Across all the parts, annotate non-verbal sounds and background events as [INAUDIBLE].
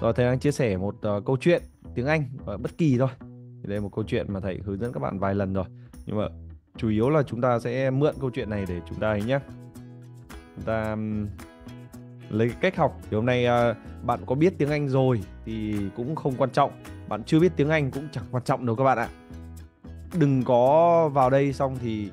rồi thầy đang chia sẻ một uh, câu chuyện tiếng Anh uh, bất kỳ thôi thì đây là một câu chuyện mà thầy hướng dẫn các bạn vài lần rồi nhưng mà chủ yếu là chúng ta sẽ mượn câu chuyện này để chúng ta ấy nhé chúng ta um, lấy cách học thì hôm nay uh, bạn có biết tiếng Anh rồi thì cũng không quan trọng bạn chưa biết tiếng Anh cũng chẳng quan trọng đâu các bạn ạ đừng có vào đây xong thì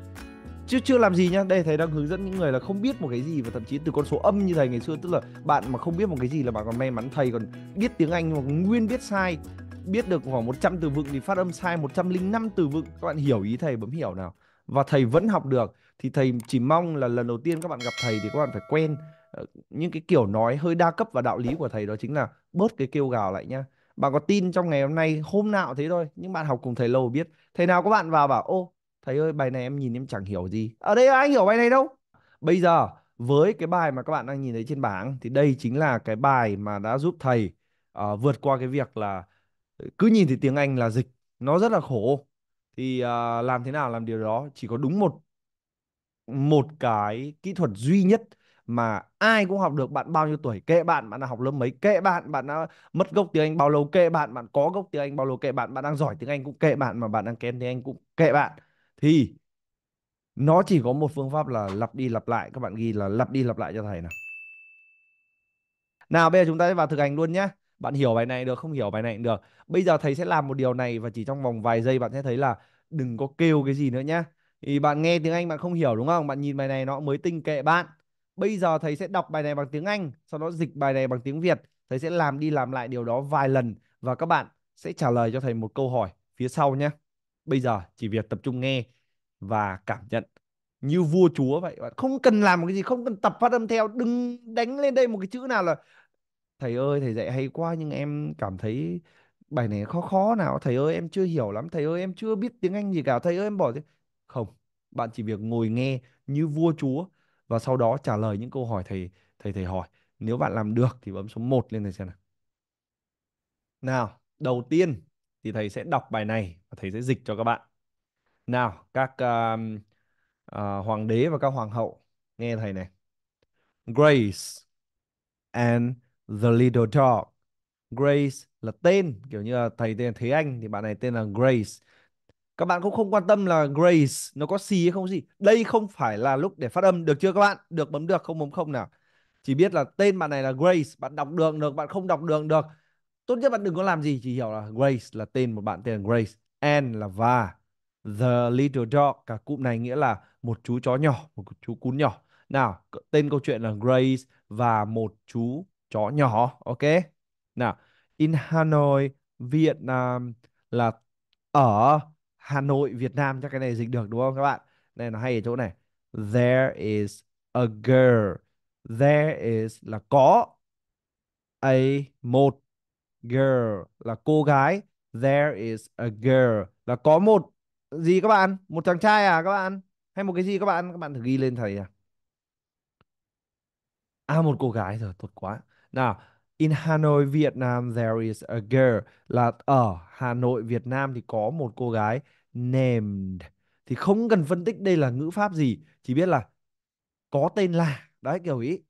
chứ chưa làm gì nhá đây thầy đang hướng dẫn những người là không biết một cái gì và thậm chí từ con số âm như thầy ngày xưa tức là bạn mà không biết một cái gì là bạn còn may mắn thầy còn biết tiếng anh mà nguyên biết sai biết được khoảng 100 từ vựng thì phát âm sai 105 từ vựng các bạn hiểu ý thầy bấm hiểu nào và thầy vẫn học được thì thầy chỉ mong là lần đầu tiên các bạn gặp thầy thì các bạn phải quen ờ, những cái kiểu nói hơi đa cấp và đạo lý của thầy đó chính là bớt cái kêu gào lại nhá bạn có tin trong ngày hôm nay hôm nào thế thôi nhưng bạn học cùng thầy lâu biết thầy nào các bạn vào bảo ô thầy ơi bài này em nhìn em chẳng hiểu gì ở đây ai hiểu bài này đâu bây giờ với cái bài mà các bạn đang nhìn thấy trên bảng thì đây chính là cái bài mà đã giúp thầy uh, vượt qua cái việc là cứ nhìn thì tiếng Anh là dịch nó rất là khổ thì uh, làm thế nào làm điều đó chỉ có đúng một một cái kỹ thuật duy nhất mà ai cũng học được bạn bao nhiêu tuổi kệ bạn bạn đã học lớp mấy kệ bạn bạn đã mất gốc tiếng Anh bao lâu kệ bạn bạn có gốc tiếng Anh bao lâu kệ bạn bạn đang giỏi tiếng Anh cũng kệ bạn mà bạn đang kém tiếng Anh cũng kệ bạn thì nó chỉ có một phương pháp là lặp đi lặp lại các bạn ghi là lặp đi lặp lại cho thầy nào nào bây giờ chúng ta sẽ vào thực hành luôn nhé bạn hiểu bài này được không hiểu bài này cũng được bây giờ thầy sẽ làm một điều này và chỉ trong vòng vài giây bạn sẽ thấy là đừng có kêu cái gì nữa nhé thì bạn nghe tiếng Anh bạn không hiểu đúng không bạn nhìn bài này nó mới tinh kệ bạn bây giờ thầy sẽ đọc bài này bằng tiếng Anh sau đó dịch bài này bằng tiếng Việt thầy sẽ làm đi làm lại điều đó vài lần và các bạn sẽ trả lời cho thầy một câu hỏi phía sau nhé bây giờ chỉ việc tập trung nghe và cảm nhận như vua chúa vậy bạn không cần làm một cái gì không cần tập phát âm theo đừng đánh lên đây một cái chữ nào là thầy ơi thầy dạy hay quá nhưng em cảm thấy bài này khó khó nào thầy ơi em chưa hiểu lắm thầy ơi em chưa biết tiếng anh gì cả thầy ơi em bỏ không bạn chỉ việc ngồi nghe như vua chúa và sau đó trả lời những câu hỏi thầy thầy thầy hỏi nếu bạn làm được thì bấm số 1 lên thầy xem nào nào đầu tiên thì thầy sẽ đọc bài này và thầy sẽ dịch cho các bạn. Nào, các um, uh, hoàng đế và các hoàng hậu nghe thầy này. Grace and the little dog. Grace là tên, kiểu như là thầy tên là Thế Anh thì bạn này tên là Grace. Các bạn cũng không quan tâm là Grace nó có gì hay không gì. Đây không phải là lúc để phát âm được chưa các bạn? Được bấm được không bấm không nào? Chỉ biết là tên bạn này là Grace, bạn đọc được được, bạn không đọc được được tốt nhất bạn đừng có làm gì chỉ hiểu là Grace là tên một bạn tên là Grace and là và the little dog cả cụm này nghĩa là một chú chó nhỏ một chú cún nhỏ nào tên câu chuyện là Grace và một chú chó nhỏ ok nào in Hanoi Việt Nam là ở Hà Nội Việt Nam chắc cái này dịch được đúng không các bạn này nó hay ở chỗ này there is a girl there is là có a một girl là cô gái there is a girl là có một gì các bạn một chàng trai à các bạn hay một cái gì các bạn các bạn thử ghi lên thầy à à một cô gái rồi tốt quá nào in Hanoi Việt Nam there is a girl là ở Hà Nội Việt Nam thì có một cô gái named thì không cần phân tích đây là ngữ pháp gì chỉ biết là có tên là đấy kiểu ý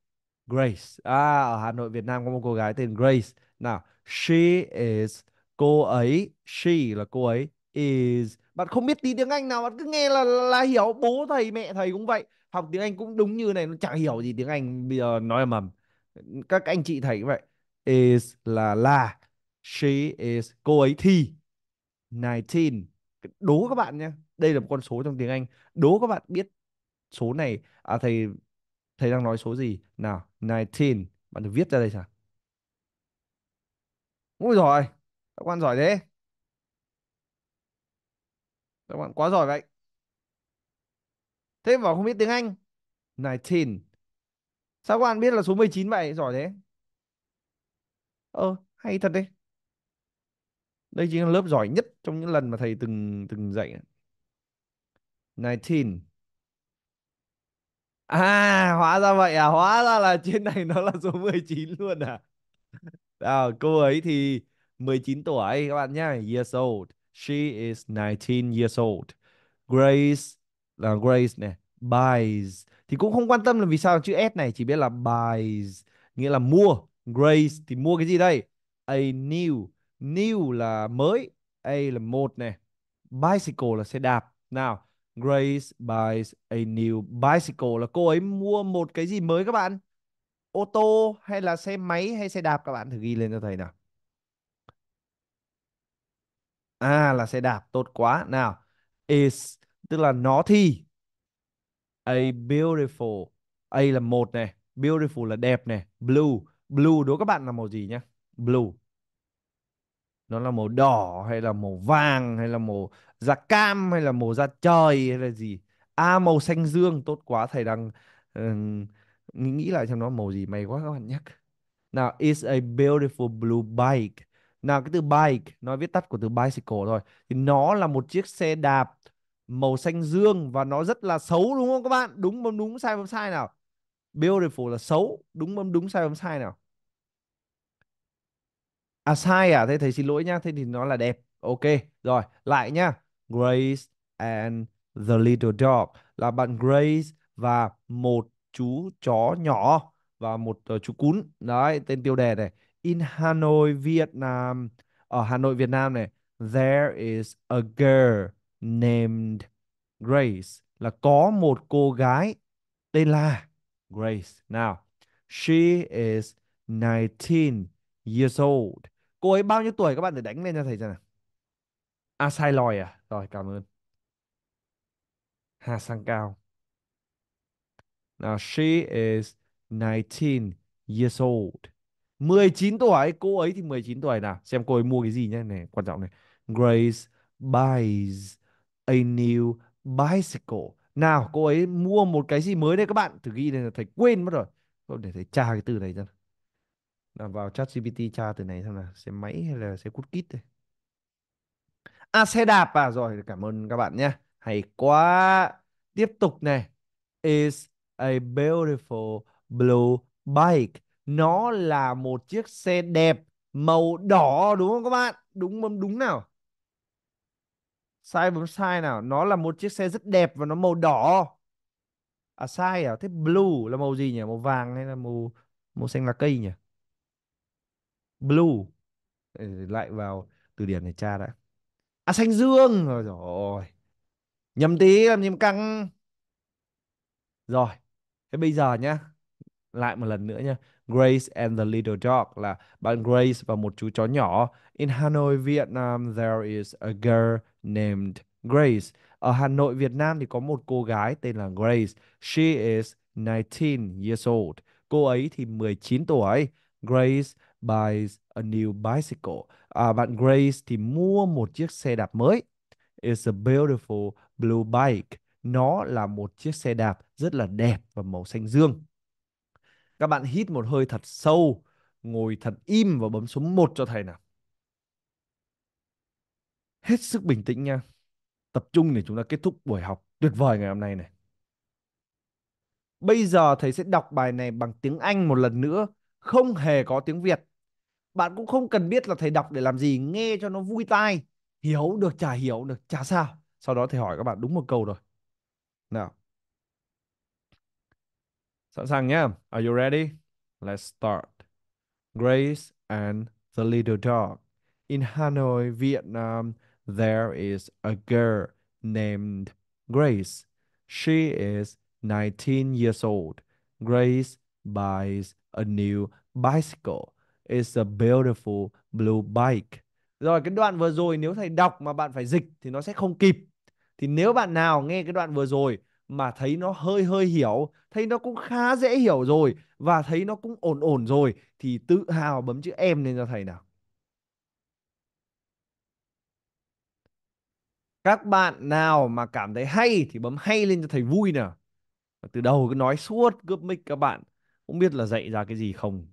Grace à ở Hà Nội Việt Nam có một cô gái tên Grace nào, she is cô ấy, she là cô ấy, is. Bạn không biết tí tiếng Anh nào, bạn cứ nghe là là hiểu, bố thầy mẹ thầy cũng vậy. Học tiếng Anh cũng đúng như này, nó chẳng hiểu gì tiếng Anh bây giờ nói mầm. Các anh chị thầy cũng vậy. Is là là, she is cô ấy thì 19. Đố các bạn nha Đây là một con số trong tiếng Anh. Đố các bạn biết số này à thầy thầy đang nói số gì? Nào, 19. Bạn được viết ra đây sao? Ui rồi, các bạn giỏi thế. Các bạn quá giỏi vậy. Thế mà không biết tiếng Anh. 19. Sao các bạn biết là số 19 vậy? Giỏi thế. Ờ, hay thật đấy. Đây chính là lớp giỏi nhất trong những lần mà thầy từng từng dạy. 19. À, hóa ra vậy à, hóa ra là trên này nó là số 19 luôn à à, cô ấy thì 19 tuổi các bạn nhá years old she is 19 years old Grace là Grace này buys thì cũng không quan tâm là vì sao chữ s này chỉ biết là buys nghĩa là mua Grace thì mua cái gì đây a new new là mới a là một này bicycle là xe đạp nào Grace buys a new bicycle là cô ấy mua một cái gì mới các bạn ô tô hay là xe máy hay xe đạp các bạn thử ghi lên cho thầy nào. À là xe đạp, tốt quá. Nào, is tức là nó thì a beautiful. A là một này, beautiful là đẹp này, blue. Blue đối các bạn là màu gì nhá? Blue. Nó là màu đỏ hay là màu vàng hay là màu da cam hay là màu da trời hay là gì? À màu xanh dương, tốt quá thầy đang uh, mình nghĩ lại xem nó màu gì may quá các bạn nhắc nào is a beautiful blue bike nào cái từ bike nó viết tắt của từ bicycle thôi thì nó là một chiếc xe đạp màu xanh dương và nó rất là xấu đúng không các bạn đúng bấm đúng sai bấm sai nào beautiful là xấu đúng bấm đúng sai bấm sai nào à sai à thế thầy xin lỗi nhá thế thì nó là đẹp ok rồi lại nhá Grace and the little dog là bạn Grace và một chú chó nhỏ và một uh, chú cún đấy tên tiêu đề này in Hanoi Nam ở Hà Nội Việt Nam này there is a girl named Grace là có một cô gái tên là Grace nào she is 19 years old cô ấy bao nhiêu tuổi các bạn để đánh lên cho thầy xem nào à sai lòi à rồi cảm ơn Hà Sang Cao Now she is 19 years old. 19 tuổi, cô ấy thì 19 tuổi nào. Xem cô ấy mua cái gì nhé, này, quan trọng này. Grace buys a new bicycle. Nào, cô ấy mua một cái gì mới đây các bạn. Thử ghi này là thầy quên mất rồi. Thôi để thầy tra cái từ này ra. Nào vào chat GPT tra từ này xem là xe máy hay là xe cút kít đây. À xe đạp à rồi cảm ơn các bạn nhé. Hay quá. Tiếp tục này. Is a beautiful blue bike. Nó là một chiếc xe đẹp màu đỏ đúng không các bạn? Đúng không? Đúng nào? Sai bấm sai nào. Nó là một chiếc xe rất đẹp và nó màu đỏ. À sai à? Thế blue là màu gì nhỉ? Màu vàng hay là màu màu xanh lá cây nhỉ? Blue. Lại vào từ điển này tra đã. À xanh dương. Rồi rồi. Nhầm tí làm nhầm căng. Rồi thế bây giờ nhá lại một lần nữa nha Grace and the Little Dog là bạn Grace và một chú chó nhỏ in Hanoi Vietnam there is a girl named Grace ở Hà Nội Việt Nam thì có một cô gái tên là Grace she is 19 years old cô ấy thì 19 tuổi Grace buys a new bicycle à, bạn Grace thì mua một chiếc xe đạp mới it's a beautiful blue bike nó là một chiếc xe đạp rất là đẹp và màu xanh dương. Các bạn hít một hơi thật sâu, ngồi thật im và bấm số 1 cho thầy nào. Hết sức bình tĩnh nha. Tập trung để chúng ta kết thúc buổi học tuyệt vời ngày hôm nay này. Bây giờ thầy sẽ đọc bài này bằng tiếng Anh một lần nữa, không hề có tiếng Việt. Bạn cũng không cần biết là thầy đọc để làm gì, nghe cho nó vui tai, hiểu được chả hiểu được chả sao. Sau đó thầy hỏi các bạn đúng một câu rồi. Nào. Sẵn sàng nhé. Are you ready? Let's start. Grace and the little dog. In Hanoi, Vietnam, there is a girl named Grace. She is 19 years old. Grace buys a new bicycle. It's a beautiful blue bike. Rồi cái đoạn vừa rồi nếu thầy đọc mà bạn phải dịch thì nó sẽ không kịp thì nếu bạn nào nghe cái đoạn vừa rồi mà thấy nó hơi hơi hiểu, thấy nó cũng khá dễ hiểu rồi và thấy nó cũng ổn ổn rồi thì tự hào bấm chữ em lên cho thầy nào. Các bạn nào mà cảm thấy hay thì bấm hay lên cho thầy vui nè. từ đầu cứ nói suốt cướp mic các bạn, không biết là dạy ra cái gì không.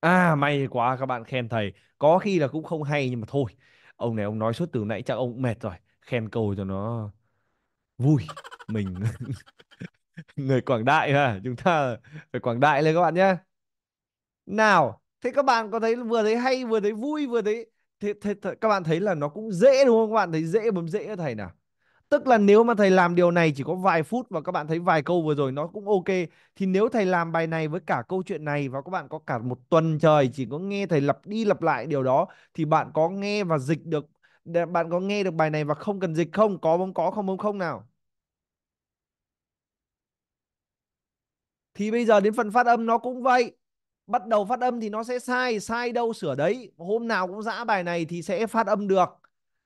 À may quá các bạn khen thầy, có khi là cũng không hay nhưng mà thôi. Ông này ông nói suốt từ nãy chắc ông cũng mệt rồi khen câu cho nó vui mình [LAUGHS] người Quảng Đại ha chúng ta phải Quảng Đại lên các bạn nhé nào thế các bạn có thấy vừa thấy hay vừa thấy vui vừa thấy thế, thế, thế, các bạn thấy là nó cũng dễ đúng không các bạn thấy dễ bấm dễ thầy nào tức là nếu mà thầy làm điều này chỉ có vài phút và các bạn thấy vài câu vừa rồi nó cũng ok thì nếu thầy làm bài này với cả câu chuyện này và các bạn có cả một tuần trời chỉ có nghe thầy lặp đi lặp lại điều đó thì bạn có nghe và dịch được bạn có nghe được bài này và không cần dịch không có bóng có không bóng không nào thì bây giờ đến phần phát âm nó cũng vậy bắt đầu phát âm thì nó sẽ sai sai đâu sửa đấy hôm nào cũng dã bài này thì sẽ phát âm được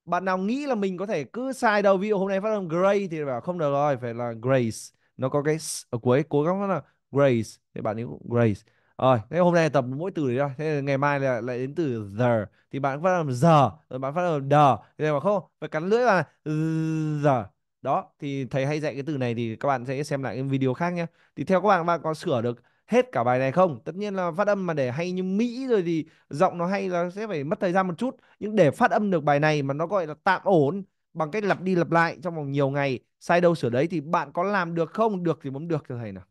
bạn nào nghĩ là mình có thể cứ sai đâu ví dụ hôm nay phát âm gray thì bảo không được rồi phải là grace nó có cái s ở cuối cố gắng là grace thì bạn ấy cũng grace rồi thế hôm nay tập mỗi từ đấy thôi thế ngày mai là lại đến từ giờ thì bạn phát âm giờ rồi bạn phát âm đờ thế mà không phải cắn lưỡi là giờ đó thì thầy hay dạy cái từ này thì các bạn sẽ xem lại cái video khác nhé thì theo các bạn bạn có sửa được hết cả bài này không tất nhiên là phát âm mà để hay như mỹ rồi thì giọng nó hay là sẽ phải mất thời gian một chút nhưng để phát âm được bài này mà nó gọi là tạm ổn bằng cách lặp đi lặp lại trong vòng nhiều ngày sai đâu sửa đấy thì bạn có làm được không được thì bấm được cho thầy nào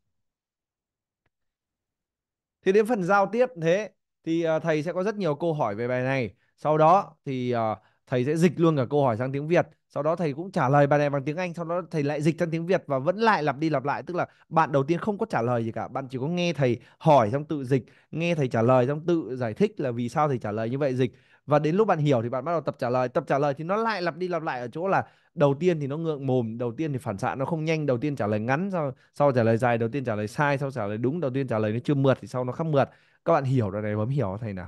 thì đến phần giao tiếp thế thì uh, thầy sẽ có rất nhiều câu hỏi về bài này sau đó thì uh, thầy sẽ dịch luôn cả câu hỏi sang tiếng Việt sau đó thầy cũng trả lời bài này bằng tiếng Anh sau đó thầy lại dịch sang tiếng Việt và vẫn lại lặp đi lặp lại tức là bạn đầu tiên không có trả lời gì cả bạn chỉ có nghe thầy hỏi xong tự dịch nghe thầy trả lời xong tự giải thích là vì sao thầy trả lời như vậy dịch và đến lúc bạn hiểu thì bạn bắt đầu tập trả lời tập trả lời thì nó lại lặp đi lặp lại ở chỗ là đầu tiên thì nó ngượng mồm đầu tiên thì phản xạ nó không nhanh đầu tiên trả lời ngắn sau sau trả lời dài đầu tiên trả lời sai sau trả lời đúng đầu tiên trả lời nó chưa mượt thì sau nó khắc mượt các bạn hiểu đoạn này bấm hiểu thầy nào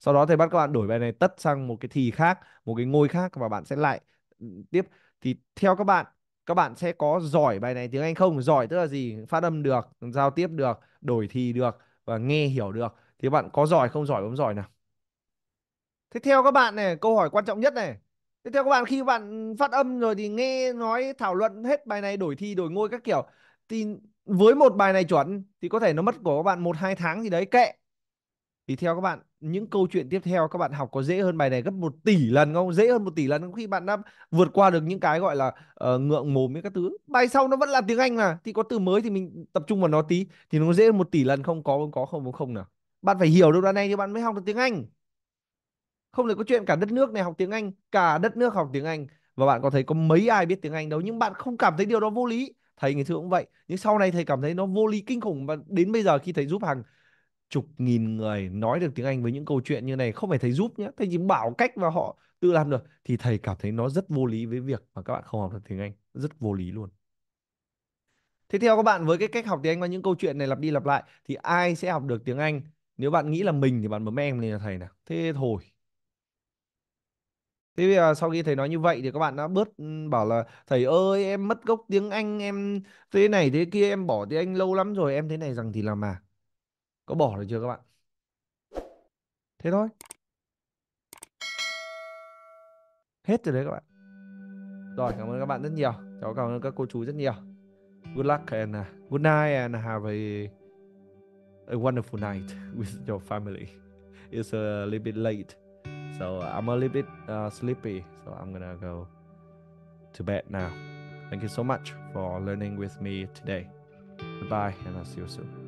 sau đó thầy bắt các bạn đổi bài này tất sang một cái thì khác một cái ngôi khác và bạn sẽ lại ừ, tiếp thì theo các bạn các bạn sẽ có giỏi bài này tiếng Anh không? Giỏi tức là gì? Phát âm được, giao tiếp được, đổi thì được và nghe hiểu được. Thì bạn có giỏi không giỏi bấm giỏi nào. Thế theo các bạn này, câu hỏi quan trọng nhất này. Thế theo các bạn khi bạn phát âm rồi thì nghe nói thảo luận hết bài này đổi thi đổi ngôi các kiểu thì với một bài này chuẩn thì có thể nó mất của các bạn một hai tháng gì đấy kệ. Thì theo các bạn những câu chuyện tiếp theo các bạn học có dễ hơn bài này gấp một tỷ lần không? Dễ hơn một tỷ lần Khi bạn đã vượt qua được những cái gọi là uh, ngượng mồm với các thứ. Bài sau nó vẫn là tiếng Anh mà. Thì có từ mới thì mình tập trung vào nó tí. Thì nó dễ hơn một tỷ lần không? Có không? Có không? Không nào. Bạn phải hiểu được đoạn này thì bạn mới học được tiếng Anh không được có chuyện cả đất nước này học tiếng Anh cả đất nước học tiếng Anh và bạn có thấy có mấy ai biết tiếng Anh đâu nhưng bạn không cảm thấy điều đó vô lý thầy ngày xưa cũng vậy nhưng sau này thầy cảm thấy nó vô lý kinh khủng và đến bây giờ khi thầy giúp hàng chục nghìn người nói được tiếng Anh với những câu chuyện như này không phải thầy giúp nhé thầy chỉ bảo cách và họ tự làm được thì thầy cảm thấy nó rất vô lý với việc mà các bạn không học được tiếng Anh rất vô lý luôn Thế theo các bạn với cái cách học tiếng Anh và những câu chuyện này lặp đi lặp lại thì ai sẽ học được tiếng Anh? Nếu bạn nghĩ là mình thì bạn bấm em lên là thầy nào. Thế thôi. Thế bây giờ sau khi thầy nói như vậy thì các bạn đã bớt ừ, bảo là thầy ơi em mất gốc tiếng Anh em thế này thế kia em bỏ tiếng Anh lâu lắm rồi em thế này rằng thì làm mà. Có bỏ được chưa các bạn? Thế thôi. Hết rồi đấy các bạn. Rồi cảm ơn các bạn rất nhiều. Cháu cảm ơn các cô chú rất nhiều. Good luck and uh, good night and have a a wonderful night [LAUGHS] with your family. It's a little bit late. So uh, I'm a little bit uh, sleepy, so I'm gonna go to bed now. Thank you so much for learning with me today. Goodbye, and I'll see you soon.